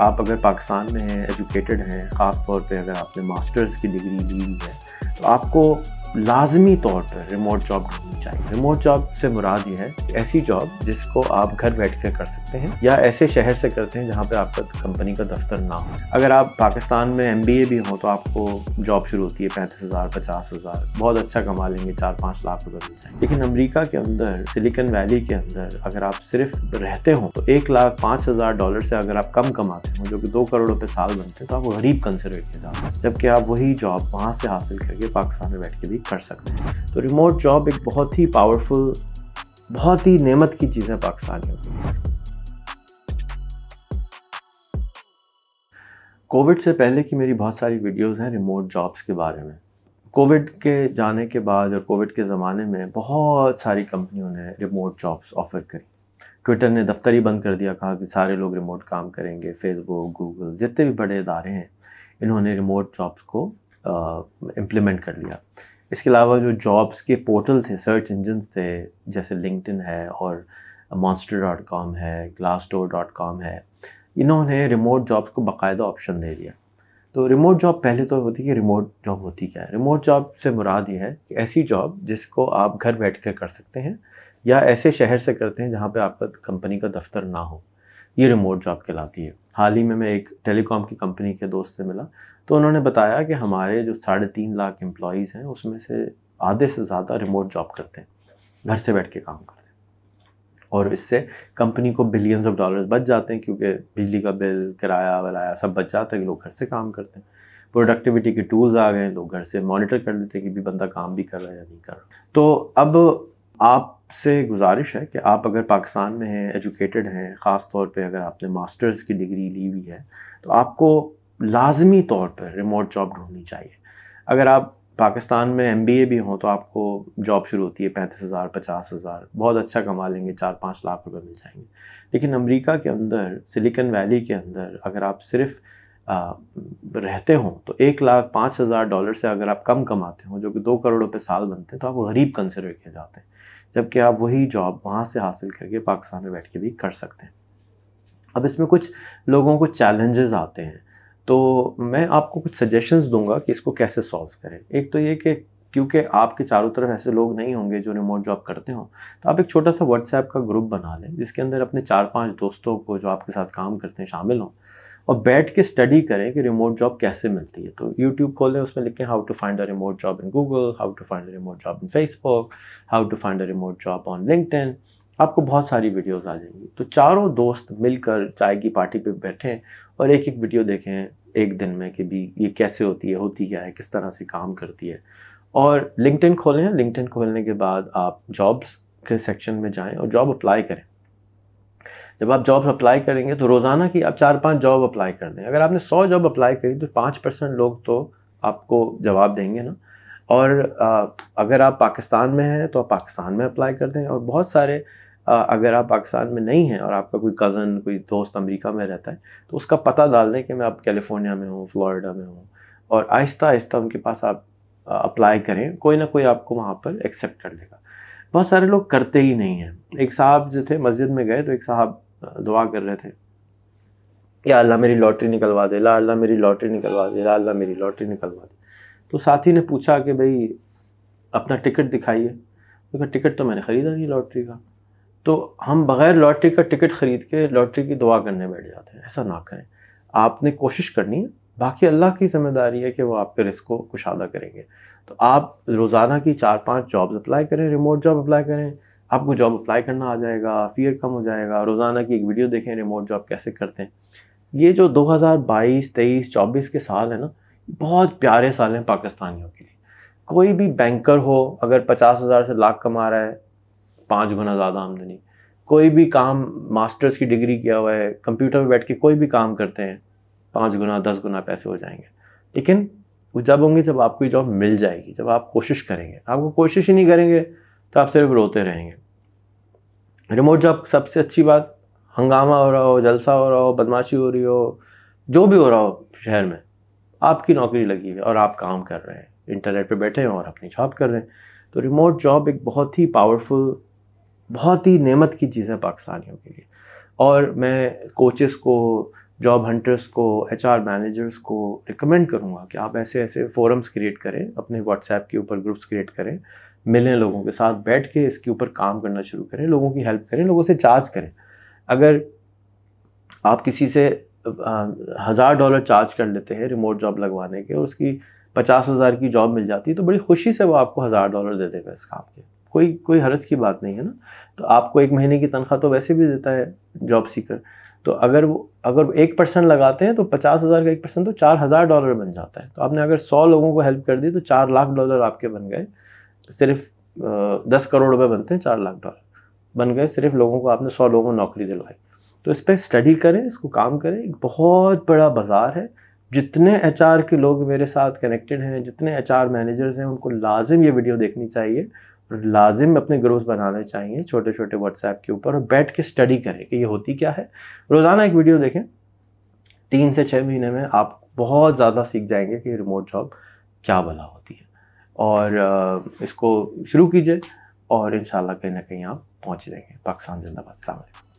आप अगर पाकिस्तान में हैं एजुकेटेड हैं ख़ास तौर पे अगर आपने मास्टर्स की डिग्री ली है तो आपको लाजमी तौर पर रिमोट जॉब ढूंढनी चाहिए रिमोट जॉब से मुराद ये है ऐसी जॉब जिसको आप घर बैठ कर कर सकते हैं या ऐसे शहर से करते हैं जहाँ पर आपका कंपनी का दफ्तर ना हो अगर आप पाकिस्तान में एम भी हो तो आपको जॉब शुरू होती है पैंतीस हज़ार पचास हज़ार बहुत अच्छा कमा लेंगे चार पाँच लाख रुपये मिल जाएंगे लेकिन अमरीका के अंदर सिलिकन वैली के अंदर अगर आप सिर्फ रहते हो तो एक लाख पाँच हज़ार डॉलर से अगर आप कम कमाते हो जो कि दो करोड़ रुपये साल बनते हैं तो आप गरीब कंसिडर किया जाता है जबकि आप वही जॉब वहाँ से हासिल करके पाकिस्तान में बैठ के भी कर सकते हैं तो रिमोट जॉब एक बहुत ही पावरफुल बहुत ही नेमत की चीज़ है पाकिस्तान में कोविड से पहले की मेरी बहुत सारी वीडियोस हैं रिमोट जॉब्स के बारे में कोविड के जाने के बाद और कोविड के ज़माने में बहुत सारी कंपनियों ने रिमोट जॉब्स ऑफ़र करी ट्विटर ने दफ्तर ही बंद कर दिया कहा कि सारे लोग रिमोट काम करेंगे फेसबुक गूगल जितने भी बड़े इदारे हैं इन्होंने रिमोट जॉब्स को इम्प्लीमेंट कर लिया इसके अलावा जो जॉब्स के पोर्टल थे सर्च इंजन्स थे जैसे लिंकटिन है और मॉन्स्टर डॉट कॉम है ग्लास डोर डॉट कॉम है इन्होंने रिमोट जॉब्स को बाकायदा ऑप्शन दे दिया तो रिमोट जॉब पहले तो होती है रिमोट जॉब होती क्या है रिमोट जॉब से मुराद ये है कि ऐसी जॉब जिसको आप घर बैठ कर कर सकते हैं या ऐसे शहर से करते हैं जहाँ पर आपका कंपनी का दफ्तर ना हो ये रिमोट जॉब कहलाती है हाल ही में मैं एक टेलीकॉम की कंपनी के दोस्त से मिला तो उन्होंने बताया कि हमारे जो साढ़े तीन लाख एम्प्लॉज़ हैं उसमें से आधे से ज़्यादा रिमोट जॉब करते हैं घर से बैठ के काम करते हैं और इससे कंपनी को बिलियंस ऑफ डॉलर्स बच जाते हैं क्योंकि बिजली का बिल किराया वराया सब बच जाता है कि लोग घर से काम करते हैं प्रोडक्टिविटी के टूल्स आ गए लोग घर से मॉनिटर कर लेते हैं कि भी बंदा काम भी कर रहा है या नहीं कर रहा तो अब आपसे गुजारिश है कि आप अगर पाकिस्तान में हैं एजुकेटेड हैं ख़ास तौर पे अगर आपने मास्टर्स की डिग्री ली हुई है तो आपको लाजमी तौर पर रिमोट जॉब ढूंढनी चाहिए अगर आप पाकिस्तान में एम भी हों तो आपको जॉब शुरू होती है पैंतीस हज़ार पचास हज़ार बहुत अच्छा कमा लेंगे चार पाँच लाख रुपए मिल जाएंगे लेकिन अमेरिका के अंदर सिलिकन वैली के अंदर अगर आप सिर्फ आ, रहते हों तो एक लाख पाँच हज़ार डॉलर से अगर आप कम कमाते हों जो कि दो करोड़ रुपये साल बनते हैं तो आप गरीब कंसिडर किए जाते हैं जबकि आप वही जॉब वहाँ से हासिल करके पाकिस्तान में बैठ के भी कर सकते हैं अब इसमें कुछ लोगों को चैलेंजेस आते हैं तो मैं आपको कुछ सजेशंस दूंगा कि इसको कैसे सॉल्व करें एक तो ये कि क्योंकि आपके चारों तरफ ऐसे लोग नहीं होंगे जो रिमोट जॉब करते हों तो आप एक छोटा सा व्हाट्सएप का ग्रुप बना लें जिसके अंदर अपने चार पांच दोस्तों को जो आपके साथ काम करते हैं शामिल हों और बैठ के स्टडी करें कि रिमोट जॉब कैसे मिलती है तो यूट्यूब खोलें उसमें लिखें how to find a remote job in Google how to find a remote job in Facebook how to find a remote job on LinkedIn आपको बहुत सारी वीडियोस आ जाएंगी तो चारों दोस्त मिलकर चाय की पार्टी पे बैठें और एक एक वीडियो देखें एक दिन में कि भी ये कैसे होती है होती क्या है किस तरह से काम करती है और लिंकटिन खोलें लिंकटिन खोलने के बाद आप जॉब्स के सेक्शन में जाएं और जॉब अप्लाई करें जब आप जॉब अप्लाई करेंगे तो रोज़ाना की आप चार पांच जॉब अप्लाई कर दें अगर आपने सौ जॉब अप्लाई करी तो पाँच परसेंट लोग तो आपको जवाब देंगे ना और आ, अगर आप पाकिस्तान में हैं तो आप पाकिस्तान में अप्लाई कर दें और बहुत सारे अगर आप पाकिस्तान में नहीं हैं और आपका कोई कज़न कोई दोस्त अमेरिका में रहता है तो उसका पता डाल दें कि मैं आप कैलिफोर्निया में हूँ फ्लोरिडा में हूँ और आहिस्ता आहिस्ता उनके पास आप अप्लाई करें कोई ना कोई आपको वहाँ पर एक्सेप्ट कर लेगा बहुत सारे लोग करते ही नहीं हैं एक साहब जो थे मस्जिद में गए तो एक साहब दुआ कर रहे थे या अल्लाह मेरी लॉटरी निकलवा दे ला अल्लाह मेरी लॉटरी निकलवा दे ला अल्लाह मेरी लॉटरी निकलवा दे तो साथी ने पूछा कि भाई अपना टिकट दिखाइए तो टिकट तो मैंने ख़रीदा नहीं लॉटरी का तो हम बग़ैर लॉटरी का टिकट ख़रीद के लॉटरी की दुआ करने बैठ जाते हैं ऐसा ना करें आपने कोशिश करनी है बाकी अल्लाह की जिम्मेदारी है कि वो आपके रिस्क को कुशादा करेंगे तो आप रोज़ाना की चार पांच जॉब्स अप्लाई करें रिमोट जॉब अप्लाई करें आपको जॉब अप्लाई करना आ जाएगा फियर कम हो जाएगा रोज़ाना की एक वीडियो देखें रिमोट जॉब कैसे करते हैं ये जो 2022, 23, 24 के साल है ना बहुत प्यारे साल हैं पाकिस्तानियों के लिए कोई भी बैंकर हो अगर पचास हज़ार से लाख कमा रहा है पाँच गुना ज़्यादा आमदनी कोई भी काम मास्टर्स की डिग्री किया हुआ है कंप्यूटर में बैठ के कोई भी काम करते हैं पाँच गुना दस गुना पैसे हो जाएंगे लेकिन वो जब होंगे जब आपको जॉब मिल जाएगी जब आप कोशिश करेंगे आपको कोशिश ही नहीं करेंगे तो आप सिर्फ रोते रहेंगे रिमोट जॉब सबसे अच्छी बात हंगामा हो रहा हो जलसा हो रहा हो बदमाशी हो रही हो जो भी हो रहा हो शहर में आपकी नौकरी लगी हुई और आप काम कर रहे हैं इंटरनेट पर बैठे हैं और अपनी जॉब कर रहे हैं तो रिमोट जॉब एक बहुत ही पावरफुल बहुत ही नेमत की चीज़ है पाकिस्तानियों के लिए और मैं कोचेस को जॉब हंटर्स को एच मैनेजर्स को रिकमेंड करूँगा कि आप ऐसे ऐसे फोरम्स क्रिएट करें अपने व्हाट्सएप के ऊपर ग्रुप्स क्रिएट करें मिलें लोगों के साथ बैठ के इसके ऊपर काम करना शुरू करें लोगों की हेल्प करें लोगों से चार्ज करें अगर आप किसी से हज़ार डॉलर चार्ज कर लेते हैं रिमोट जॉब लगवाने के और उसकी पचास हज़ार की जॉब मिल जाती है तो बड़ी खुशी से वो आपको हज़ार डॉलर दे देगा इस काम के कोई कोई हरज की बात नहीं है ना तो आपको एक महीने की तनख्वाह तो वैसे भी देता है जॉब सीकर तो अगर वो अगर एक परसेंट लगाते हैं तो पचास हज़ार का एक परसेंट तो चार हज़ार डॉलर बन जाता है तो आपने अगर सौ लोगों को हेल्प कर दी तो चार लाख डॉलर आपके बन गए सिर्फ दस करोड़ रुपये बनते हैं चार लाख डॉलर बन गए सिर्फ लोगों को आपने सौ लोगों को नौकरी दिलवाई तो इस पर स्टडी करें इसको काम करें एक बहुत बड़ा बाज़ार है जितने एच के लोग मेरे साथ कनेक्टेड हैं जितने एच मैनेजर्स हैं उनको लाजिम ये वीडियो देखनी चाहिए लाजिम अपने ग्रुप्स बनाने चाहिए छोटे छोटे व्हाट्सएप के ऊपर और बैठ के स्टडी करें कि ये होती क्या है रोज़ाना एक वीडियो देखें तीन से छः महीने में आप बहुत ज़्यादा सीख जाएंगे कि रिमोट जॉब क्या भला होती है और इसको शुरू कीजिए और इन कहीं ना कहीं आप पहुँच जाएंगे पाकिस्तान जिंदाबाद सलाम